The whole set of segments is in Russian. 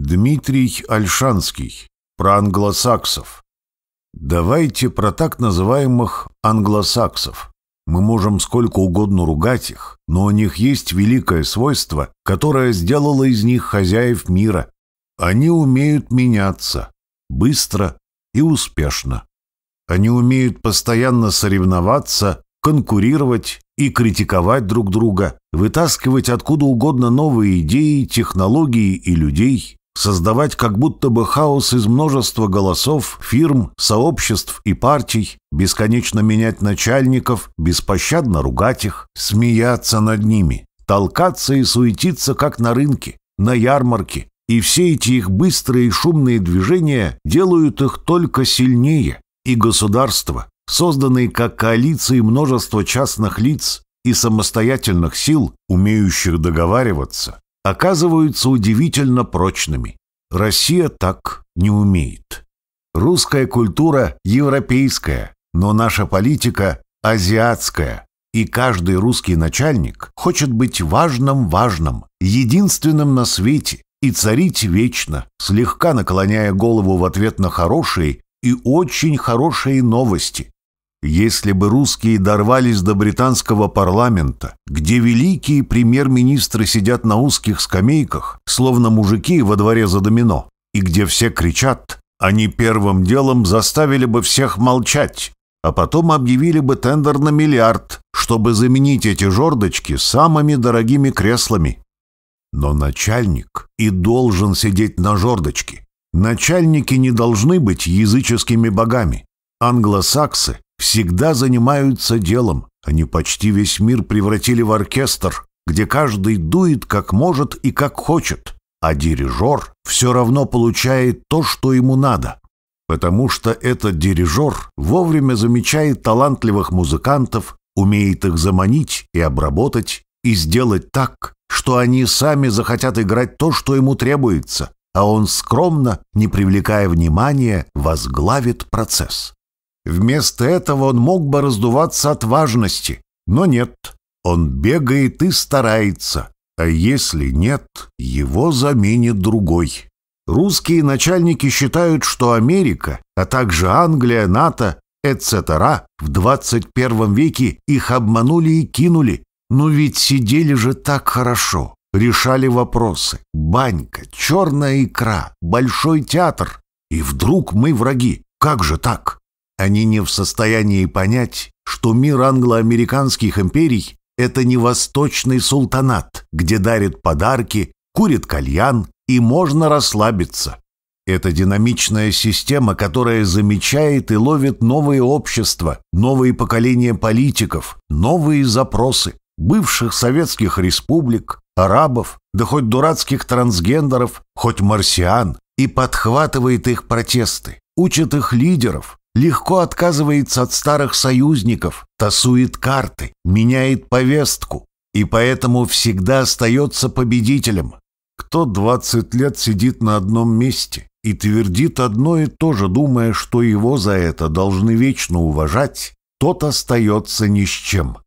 Дмитрий Альшанский. Про англосаксов. Давайте про так называемых англосаксов. Мы можем сколько угодно ругать их, но у них есть великое свойство, которое сделало из них хозяев мира. Они умеют меняться. Быстро и успешно. Они умеют постоянно соревноваться, конкурировать и критиковать друг друга, вытаскивать откуда угодно новые идеи, технологии и людей, создавать как будто бы хаос из множества голосов, фирм, сообществ и партий, бесконечно менять начальников, беспощадно ругать их, смеяться над ними, толкаться и суетиться, как на рынке, на ярмарке. И все эти их быстрые и шумные движения делают их только сильнее. И государство, созданное как коалиции множества частных лиц и самостоятельных сил, умеющих договариваться, оказываются удивительно прочными. Россия так не умеет. Русская культура европейская, но наша политика азиатская. И каждый русский начальник хочет быть важным-важным, единственным на свете и царить вечно, слегка наклоняя голову в ответ на хорошие и очень хорошие новости, если бы русские дорвались до британского парламента, где великие премьер-министры сидят на узких скамейках, словно мужики во дворе за домино, и где все кричат, они первым делом заставили бы всех молчать, а потом объявили бы тендер на миллиард, чтобы заменить эти жердочки самыми дорогими креслами. Но начальник и должен сидеть на жердочке. Начальники не должны быть языческими богами. Англосаксы всегда занимаются делом. Они почти весь мир превратили в оркестр, где каждый дует как может и как хочет, а дирижер все равно получает то, что ему надо. Потому что этот дирижер вовремя замечает талантливых музыкантов, умеет их заманить и обработать, и сделать так, что они сами захотят играть то, что ему требуется, а он скромно, не привлекая внимания, возглавит процесс. Вместо этого он мог бы раздуваться от важности, но нет. Он бегает и старается, а если нет, его заменит другой. Русские начальники считают, что Америка, а также Англия, НАТО, etc. в 21 веке их обманули и кинули. Но ведь сидели же так хорошо, решали вопросы. Банька, черная икра, большой театр. И вдруг мы враги. Как же так? Они не в состоянии понять, что мир англо-американских империй – это не восточный султанат, где дарят подарки, курит кальян и можно расслабиться. Это динамичная система, которая замечает и ловит новые общества, новые поколения политиков, новые запросы бывших советских республик, арабов, да хоть дурацких трансгендеров, хоть марсиан, и подхватывает их протесты, учит их лидеров, легко отказывается от старых союзников, тасует карты, меняет повестку и поэтому всегда остается победителем. Кто 20 лет сидит на одном месте и твердит одно и то же, думая, что его за это должны вечно уважать, тот остается ни с чем.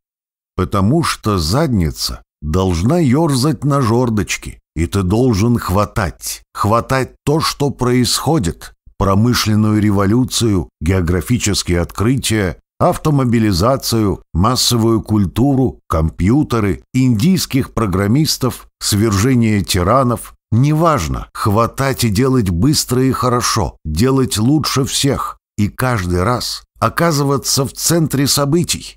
Потому что задница должна ерзать на жердочке, и ты должен хватать, хватать то, что происходит, промышленную революцию, географические открытия, автомобилизацию, массовую культуру, компьютеры, индийских программистов, свержение тиранов. Неважно, хватать и делать быстро и хорошо, делать лучше всех и каждый раз оказываться в центре событий.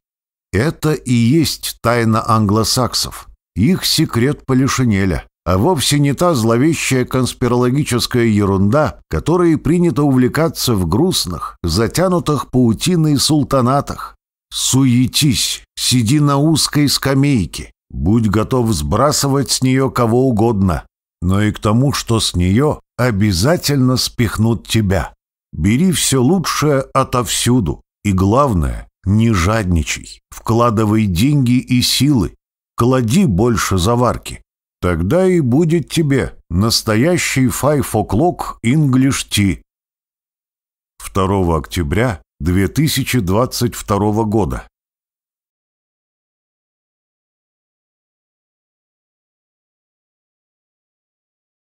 Это и есть тайна англосаксов, их секрет полишинеля а вовсе не та зловещая конспирологическая ерунда, которой принято увлекаться в грустных, затянутых паутиной султанатах. Суетись, сиди на узкой скамейке, будь готов сбрасывать с нее кого угодно, но и к тому, что с нее обязательно спихнут тебя. Бери все лучшее отовсюду, и главное, не жадничай, вкладывай деньги и силы, клади больше заварки. Тогда и будет тебе настоящий Five O'Clock English Tea. 2 октября 2022 года